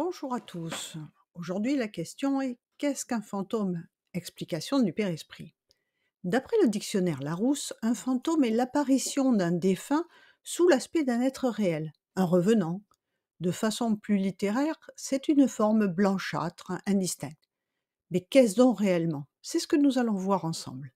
Bonjour à tous. Aujourd'hui, la question est qu'est-ce qu'un fantôme Explication du Père Esprit. D'après le dictionnaire Larousse, un fantôme est l'apparition d'un défunt sous l'aspect d'un être réel, un revenant. De façon plus littéraire, c'est une forme blanchâtre, indistincte. Mais qu'est-ce donc réellement C'est ce que nous allons voir ensemble.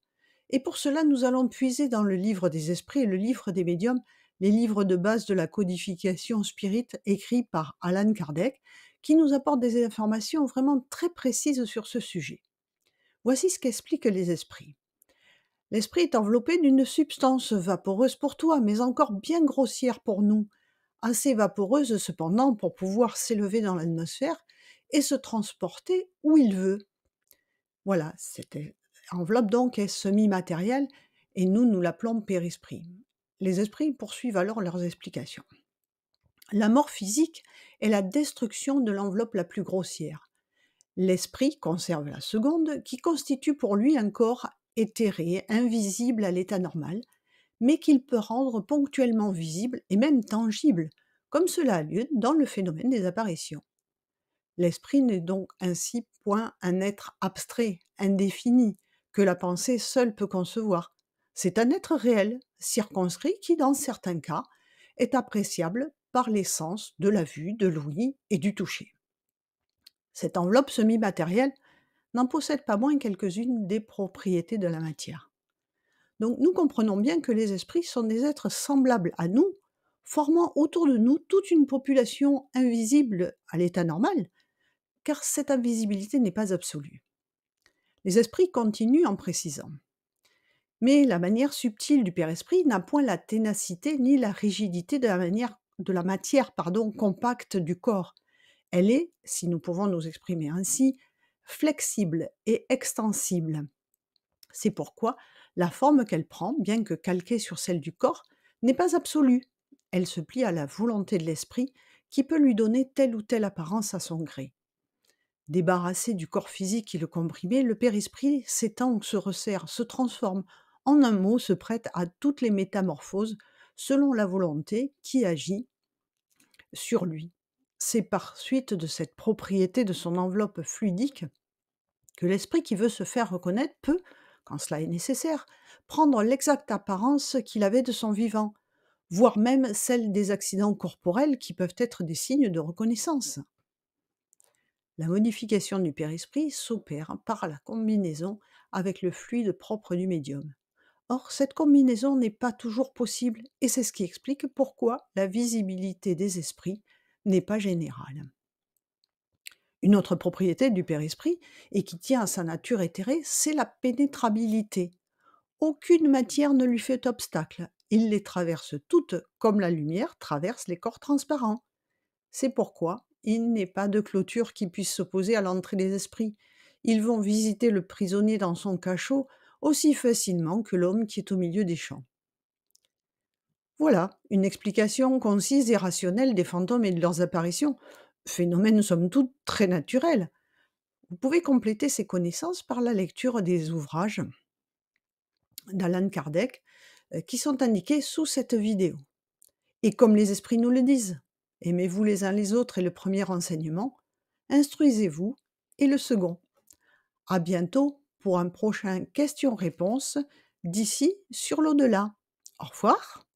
Et pour cela, nous allons puiser dans le livre des esprits et le livre des médiums les livres de base de la codification spirite écrits par Alan Kardec qui nous apporte des informations vraiment très précises sur ce sujet. Voici ce qu'expliquent les esprits. L'esprit est enveloppé d'une substance vaporeuse pour toi, mais encore bien grossière pour nous, assez vaporeuse cependant pour pouvoir s'élever dans l'atmosphère et se transporter où il veut. Voilà, cette enveloppe donc est semi-matérielle et nous, nous l'appelons périsprit. Les esprits poursuivent alors leurs explications. La mort physique est la destruction de l'enveloppe la plus grossière. L'esprit conserve la seconde, qui constitue pour lui un corps éthéré, invisible à l'état normal, mais qu'il peut rendre ponctuellement visible et même tangible, comme cela a lieu dans le phénomène des apparitions. L'esprit n'est donc ainsi point un être abstrait, indéfini, que la pensée seule peut concevoir. C'est un être réel, circonscrit, qui, dans certains cas, est appréciable par les de la vue, de l'ouïe et du toucher. Cette enveloppe semi-matérielle n'en possède pas moins quelques-unes des propriétés de la matière. Donc nous comprenons bien que les esprits sont des êtres semblables à nous, formant autour de nous toute une population invisible à l'état normal, car cette invisibilité n'est pas absolue. Les esprits continuent en précisant. Mais la manière subtile du Père Esprit n'a point la ténacité ni la rigidité de la manière de la matière pardon, compacte du corps. Elle est, si nous pouvons nous exprimer ainsi, flexible et extensible. C'est pourquoi la forme qu'elle prend, bien que calquée sur celle du corps, n'est pas absolue. Elle se plie à la volonté de l'esprit qui peut lui donner telle ou telle apparence à son gré. Débarrassé du corps physique qui le comprimait, le périsprit s'étend ou se resserre, se transforme, en un mot se prête à toutes les métamorphoses selon la volonté qui agit sur lui. C'est par suite de cette propriété de son enveloppe fluidique que l'esprit qui veut se faire reconnaître peut, quand cela est nécessaire, prendre l'exacte apparence qu'il avait de son vivant, voire même celle des accidents corporels qui peuvent être des signes de reconnaissance. La modification du père-esprit s'opère par la combinaison avec le fluide propre du médium. Or, cette combinaison n'est pas toujours possible et c'est ce qui explique pourquoi la visibilité des esprits n'est pas générale. Une autre propriété du père-esprit, et qui tient à sa nature éthérée, c'est la pénétrabilité. Aucune matière ne lui fait obstacle. Il les traverse toutes comme la lumière traverse les corps transparents. C'est pourquoi il n'est pas de clôture qui puisse s'opposer à l'entrée des esprits. Ils vont visiter le prisonnier dans son cachot aussi facilement que l'homme qui est au milieu des champs. Voilà une explication concise et rationnelle des fantômes et de leurs apparitions, phénomène somme toute très naturel. Vous pouvez compléter ces connaissances par la lecture des ouvrages d'Alan Kardec euh, qui sont indiqués sous cette vidéo. Et comme les esprits nous le disent, aimez-vous les uns les autres et le premier enseignement, instruisez-vous et le second. À bientôt pour un prochain question-réponse d'ici sur l'au-delà. Au revoir